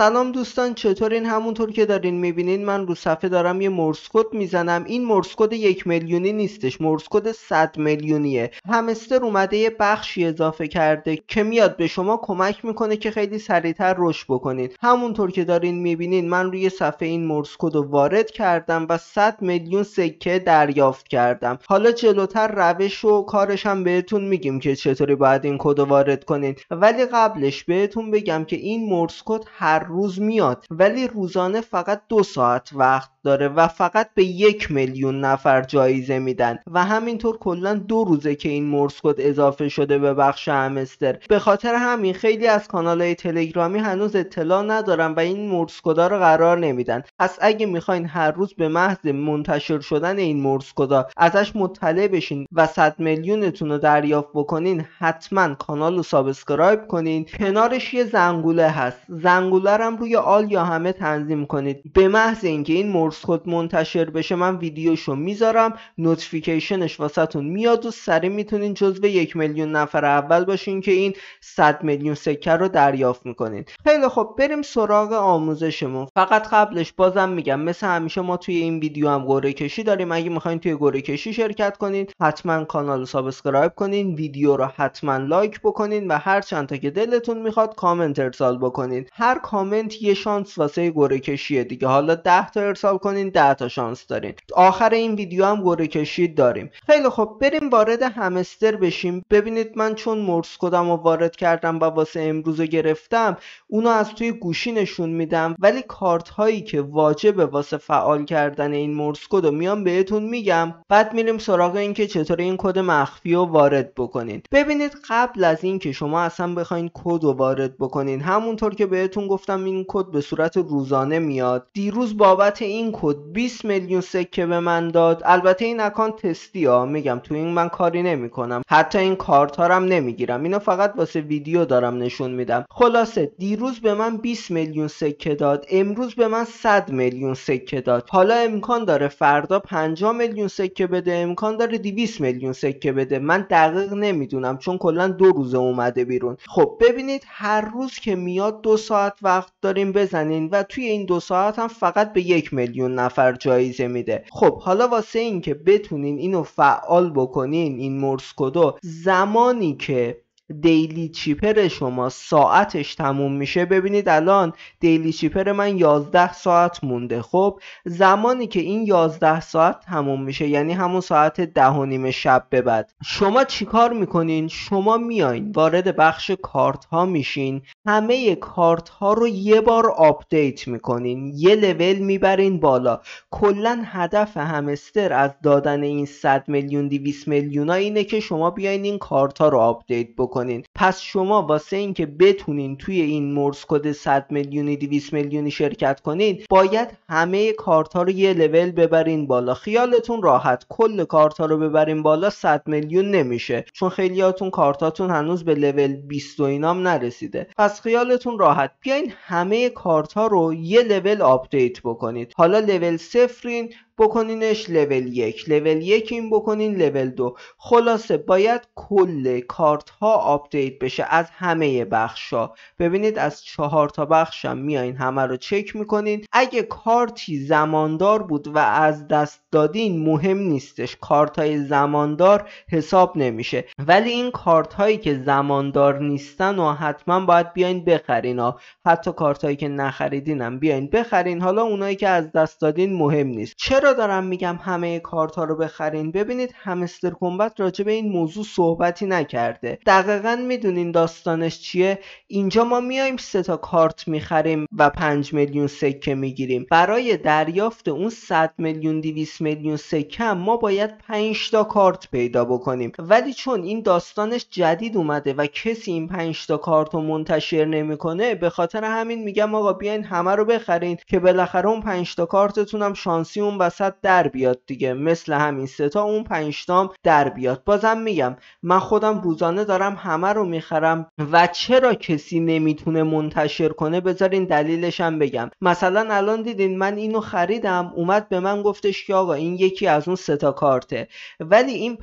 سلام دوستان چطورین همونطور که دارین میبینین من رو صفحه دارم یه مرسکود میزنم این مرسکود یک میلیونی نیستش مرسکود صد میلیونیه همستر اومده یه بخشی اضافه کرده که میاد به شما کمک میکنه که خیلی سریعتر رشد بکنید همونطور که دارین میبینین من روی صفحه این مورس رو وارد کردم و 100 میلیون سکه دریافت کردم حالا جلوتر روش و کارش هم بهتون میگیم که چطوری باید این کد وارد کنید ولی قبلش بهتون بگم که این مرسکود هر روز میاد ولی روزانه فقط دو ساعت وقت داره و فقط به یک میلیون نفر جایزه میدن و همینطور کلا دو روزه که این مورس اضافه شده به بخش همستر به خاطر همین خیلی از کانال های تلگرامی هنوز اطلاع ندارن و این مورس کدا رو قرار نمیدن پس اگه میخواین هر روز به محض منتشر شدن این مورس کدا ازش مطلع بشین و 100 میلیونتون رو دریافت بکنین حتما کانال رو سابسکرایب کنین کنارش یه زنگوله هست زنگوله هم روی آل یا همه تنظیم کنید به محض اینکه این, این سورس منتشر بشه من ویدیوشو میذارم نوتیفیکیشنش واسهتون میاد و سری میتونین جزو یک میلیون نفر اول باشین که این 100 میلیون سکه رو دریافت میکنین خیلی خب بریم سراغ آموزشمون فقط قبلش بازم میگم مثل همیشه ما توی این ویدیو هم گوره کشی داریم اگه میخواین توی گوره کشی شرکت کنین حتما کانال سابسکرایب کنین ویدیو رو حتما لایک بکنین و هر چند که دلتون میخواد کامنت ارسال بکنین هر کامنت یه شانس واسه گوره کشیه دیگه حالا 10 تا ارسال کنین 10 تا شانس دارین آخر این ویدیو هم گره کشید داریم خیلی خب بریم وارد همستر بشیم ببینید من چون مرس کدم و وارد کردم و واسه امروز گرفتم اونو از توی گوشی نشون میدم ولی کارت هایی که واجبه واسه فعال کردن این مرس کد میان میام بهتون میگم بعد میریم سراغ اینکه چطور این کد مخفی رو وارد بکنید ببینید قبل از اینکه شما اصلا بخواین کد رو وارد بکنین همونطور که بهتون گفتم این کد به صورت روزانه میاد دیروز بابت این این 20 میلیون سکه به من داد البته این اکانت تستی ها میگم تو این من کاری نمیکنم حتی این کارت ها هم نمیگیرم اینو فقط واسه ویدیو دارم نشون میدم خلاصه دیروز به من 20 میلیون سکه داد امروز به من 100 میلیون سکه داد حالا امکان داره فردا 50 میلیون سکه بده امکان داره 200 میلیون سکه بده من دقیق نمیدونم چون کلا دو روزه اومده بیرون خب ببینید هر روز که میاد دو ساعت وقت داریم بزنین و توی این دو ساعت هم فقط به یک میلیون میلیون نفر جایزه میده خب حالا واسه اینکه بتونین اینو فعال بکنین این مورسکودو زمانی که دیلی چیپر شما ساعتش تموم میشه ببینید الان دیلی چیپر من 11 ساعت مونده خب زمانی که این 11 ساعت تموم میشه یعنی همون ساعت ده و نیم شب به بعد شما چیکار میکنین شما میاین وارد بخش کارت ها میشین همه کارت ها رو یه بار آپدیت میکنین یه لول میبرین بالا کلا هدف همستر از دادن این 100 میلیون 200 میلیون اینه که شما بیاین این کارت ها رو آپدیت بکنین پس شما واسه اینکه بتونین توی این مورس کد 100 میلیونی 200 میلیونی شرکت کنین باید همه کارت رو یه لول ببرین بالا خیالتون راحت کل کارت رو ببرین بالا 100 میلیون نمیشه چون خیلیاتون کارتاتون هنوز به لول 20 و اینام نرسیده پس خیالتون راحت بیاین همه کارت رو یه لول آپدیت بکنید حالا لول صفرین بکنینش لول یک لول یک این بکنین لول دو خلاصه باید کل کارت ها آپدیت بشه از همه بخش ها ببینید از چهار تا بخشم میایین همه رو چک میکنین اگه کارتی زماندار بود و از دست دادین مهم نیستش کارت های زماندار حساب نمیشه ولی این کارت هایی که زماندار نیستن و حتما باید بیاین بخرین ها حتی کارت هایی که نخریدینم بیاین بخرین حالا اونایی که از دست دادین مهم نیست چرا دارم میگم همه کارت ها رو بخرین ببینید همستر کمبت راجع به این موضوع صحبتی نکرده دقیقا میدونین داستانش چیه اینجا ما میایم سه تا کارت میخریم و 5 میلیون سکه میگیریم برای دریافت اون 100 میلیون 200 میلیون سکه ما باید 5 تا کارت پیدا بکنیم ولی چون این داستانش جدید اومده و کسی این 5 تا کارت رو منتشر نمیکنه به خاطر همین میگم آقا بیاین همه رو بخرین که بالاخره اون 5 تا کارتتون هم شانسی اون درصد در بیاد دیگه مثل همین ستا اون پنجتام در بیاد بازم میگم من خودم روزانه دارم همه رو میخرم و چرا کسی نمیتونه منتشر کنه بذارین دلیلشم بگم مثلا الان دیدین من اینو خریدم اومد به من گفتش که آقا این یکی از اون ستا کارته ولی این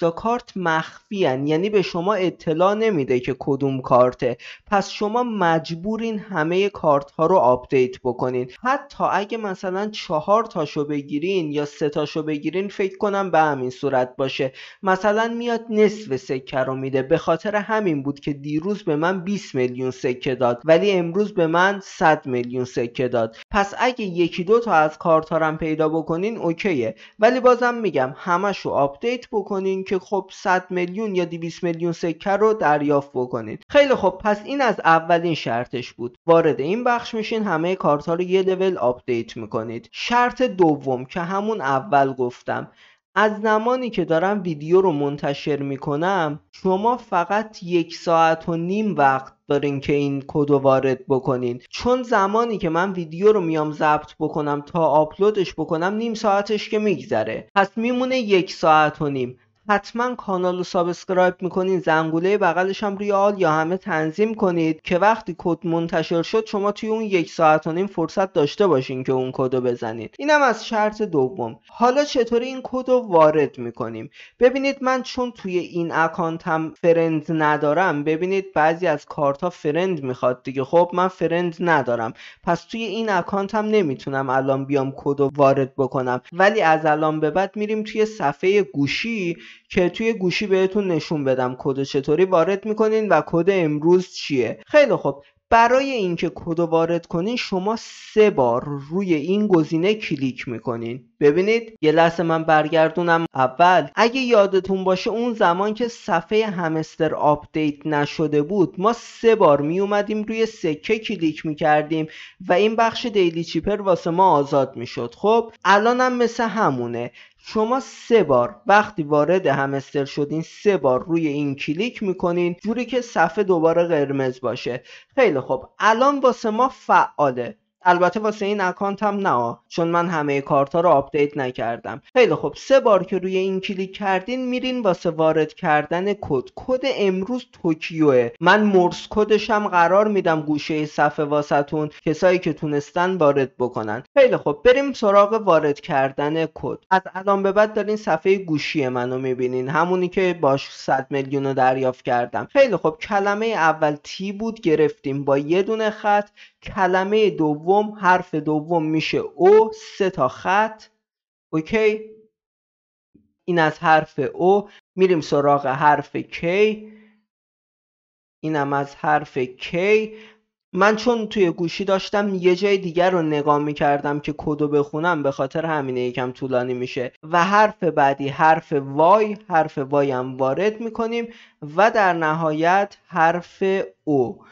تا کارت مخفیان یعنی به شما اطلاع نمیده که کدوم کارته پس شما مجبورین همه کارت ها رو آپدیت بکنین حتی اگه مثلا چهار تاشو بگیرین بگیرین یا ستاشو بگیرین فکر کنم به همین صورت باشه مثلا میاد نصف سکه رو میده به خاطر همین بود که دیروز به من 20 میلیون سکه داد ولی امروز به من 100 میلیون سکه داد پس اگه یکی دو تا از کارتارم پیدا بکنین اوکیه ولی بازم میگم همشو آپدیت بکنین که خب 100 میلیون یا 200 میلیون سکه رو دریافت بکنید خیلی خب پس این از اولین شرطش بود وارد این بخش میشین همه کارتا رو یه لول آپدیت میکنید شرط دوم که همون اول گفتم از زمانی که دارم ویدیو رو منتشر میکنم شما فقط یک ساعت و نیم وقت دارین که این کد وارد بکنین چون زمانی که من ویدیو رو میام ضبط بکنم تا آپلودش بکنم نیم ساعتش که میگذره پس میمونه یک ساعت و نیم حتما کانال رو سابسکرایب میکنین زنگوله بغلش هم ریال یا همه تنظیم کنید که وقتی کد منتشر شد شما توی اون یک ساعت و نیم فرصت داشته باشین که اون کد رو بزنید اینم از شرط دوم حالا چطوری این کد رو وارد میکنیم ببینید من چون توی این اکانتم فرند ندارم ببینید بعضی از کارت فرند میخواد دیگه خب من فرند ندارم پس توی این اکانت هم نمیتونم الان بیام کد وارد بکنم ولی از الان به بعد میریم توی صفحه گوشی که توی گوشی بهتون نشون بدم کد چطوری وارد میکنین و کد امروز چیه خیلی خب برای اینکه کد وارد کنین شما سه بار روی این گزینه کلیک میکنین ببینید یه لحظه من برگردونم اول اگه یادتون باشه اون زمان که صفحه همستر آپدیت نشده بود ما سه بار می اومدیم روی سکه کلیک می کردیم و این بخش دیلی چیپر واسه ما آزاد می شد خب الان هم مثل همونه شما سه بار وقتی وارد همستر شدین سه بار روی این کلیک میکنین جوری که صفحه دوباره قرمز باشه خیلی خب الان واسه ما فعاله البته واسه این اکانت هم نه چون من همه کارت ها رو آپدیت نکردم خیلی خب سه بار که روی این کلیک کردین میرین واسه وارد کردن کد کد امروز توکیوه من مرس کدش قرار میدم گوشه صفحه واسطون کسایی که تونستن وارد بکنن خیلی خب بریم سراغ وارد کردن کد از الان به بعد دارین صفحه گوشی منو میبینین همونی که باش 100 میلیون رو دریافت کردم خیلی خب کلمه اول تی بود گرفتیم با یه دونه خط کلمه دوم دوم حرف دوم میشه او سه تا خط اوکی این از حرف او میریم سراغ حرف کی اینم از حرف کی من چون توی گوشی داشتم یه جای دیگر رو نگاه میکردم که کدو بخونم به خاطر همینه یکم طولانی میشه و حرف بعدی حرف وای حرف وای هم وارد میکنیم و در نهایت حرف او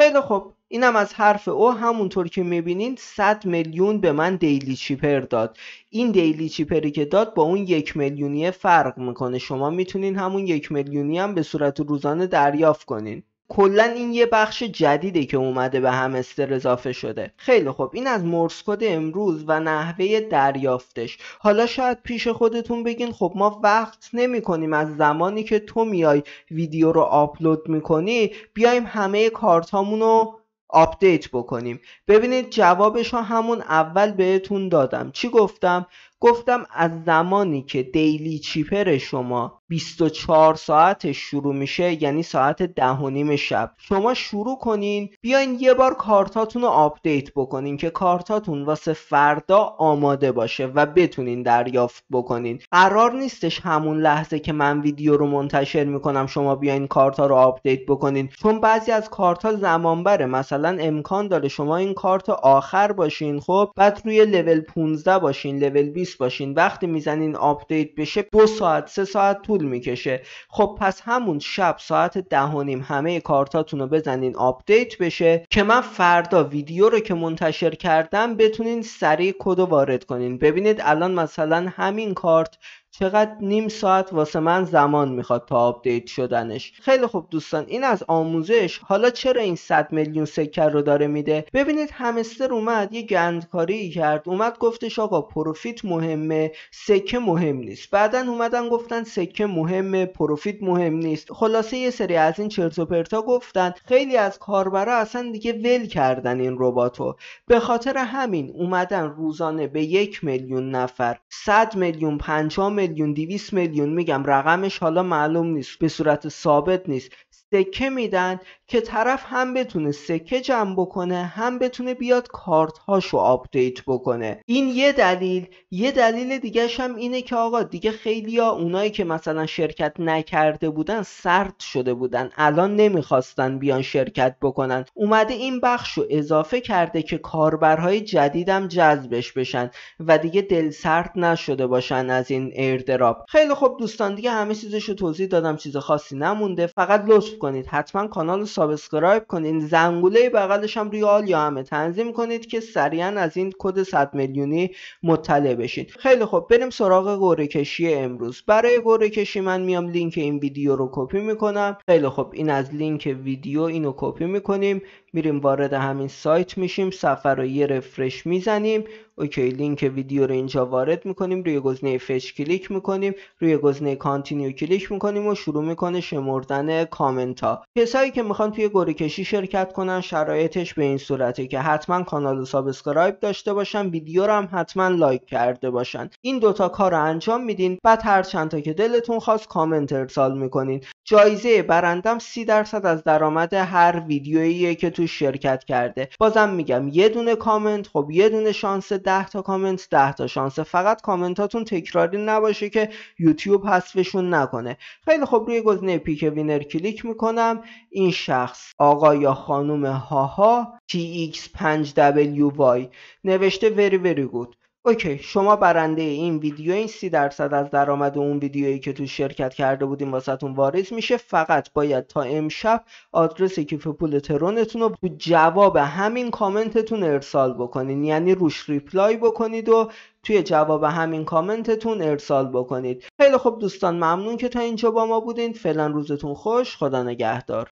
خیلی خب اینم از حرف او همونطور که میبینین 100 میلیون به من دیلی چیپر داد این دیلی چیپری که داد با اون یک میلیونیه فرق میکنه شما میتونین همون یک میلیونی هم به صورت روزانه دریافت کنین کلا این یه بخش جدیده که اومده به همستر اضافه شده خیلی خب این از مورس کد امروز و نحوه دریافتش حالا شاید پیش خودتون بگین خب ما وقت نمی کنیم از زمانی که تو میای ویدیو رو آپلود میکنی بیایم همه کارتامون رو آپدیت بکنیم ببینید جوابش ها همون اول بهتون دادم چی گفتم؟ گفتم از زمانی که دیلی چیپر شما 24 ساعت شروع میشه یعنی ساعت ده و نیم شب شما شروع کنین بیاین یه بار کارتاتون رو آپدیت بکنین که کارتاتون واسه فردا آماده باشه و بتونین دریافت بکنین قرار نیستش همون لحظه که من ویدیو رو منتشر میکنم شما بیاین کارتا رو آپدیت بکنین چون بعضی از کارتا زمان بره مثلا امکان داره شما این کارت آخر باشین خب بعد روی لول 15 باشین لول 20 باشین وقتی میزنین آپدیت بشه دو ساعت سه ساعت تو طول میکشه خب پس همون شب ساعت ده و نیم همه کارتاتون رو بزنین آپدیت بشه که من فردا ویدیو رو که منتشر کردم بتونین سریع کد وارد کنین ببینید الان مثلا همین کارت چقدر نیم ساعت واسه من زمان میخواد تا آپدیت شدنش خیلی خوب دوستان این از آموزش حالا چرا این 100 میلیون سکر رو داره میده ببینید همستر اومد یه گندکاری کرد اومد گفتش آقا پروفیت مهمه سکه مهم نیست بعدا اومدن گفتن سکه مهمه پروفیت مهم نیست خلاصه یه سری از این چرت و پرتا گفتن خیلی از کاربرا اصلا دیگه ول کردن این رباتو به خاطر همین اومدن روزانه به یک میلیون نفر 100 میلیون 50 میلیون 200 میلیون میگم رقمش حالا معلوم نیست به صورت ثابت نیست سکه میدن که طرف هم بتونه سکه جمع بکنه هم بتونه بیاد کارت هاشو آپدیت بکنه این یه دلیل یه دلیل دیگه هم اینه که آقا دیگه خیلی ها اونایی که مثلا شرکت نکرده بودن سرد شده بودن الان نمیخواستن بیان شرکت بکنن اومده این بخش رو اضافه کرده که کاربرهای جدیدم جذبش بشن و دیگه دل سرد نشده باشن از این ایردراپ خیلی خوب دوستان دیگه همه چیزشو توضیح دادم چیز خاصی نمونده فقط لطف کنید حتما کانال رو سابسکرایب کنید زنگوله بغلش هم روی آل یا همه تنظیم کنید که سریعا از این کد 100 میلیونی مطلع بشید خیلی خب بریم سراغ گوره کشی امروز برای گوره کشی من میام لینک این ویدیو رو کپی میکنم خیلی خب این از لینک ویدیو اینو کپی میکنیم میریم وارد همین سایت میشیم سفر رو یه رفرش میزنیم اوکی لینک ویدیو رو اینجا وارد میکنیم روی گزینه فش کلیک میکنیم روی گزینه کانتینیو کلیک میکنیم و شروع میکنه شمردن کامنت ها کسایی که میخوان توی گوری کشی شرکت کنن شرایطش به این صورته که حتما کانال رو سابسکرایب داشته باشن ویدیو رو هم حتما لایک کرده باشن این دوتا کار رو انجام میدین بعد هر چند تا که دلتون خواست کامنت ارسال میکنین جایزه برندم سی درصد از درآمد هر ویدیویی که تو شرکت کرده بازم میگم یه دونه کامنت خب یه دونه شانس ده تا کامنت ده تا شانس فقط کامنتاتون تکراری نباشه که یوتیوب حذفشون نکنه خیلی خب روی گزینه پیک وینر کلیک میکنم این شخص آقا یا خانم هاها TX5WY نوشته وری وری گود اوکی شما برنده این ویدیو این سی درصد از درآمد اون ویدیویی که تو شرکت کرده بودیم واسهتون واریز میشه فقط باید تا امشب آدرس کیف پول ترونتون رو تو جواب همین کامنتتون ارسال بکنین یعنی روش ریپلای بکنید و توی جواب همین کامنتتون ارسال بکنید خیلی خب دوستان ممنون که تا اینجا با ما بودین فعلا روزتون خوش خدا نگهدار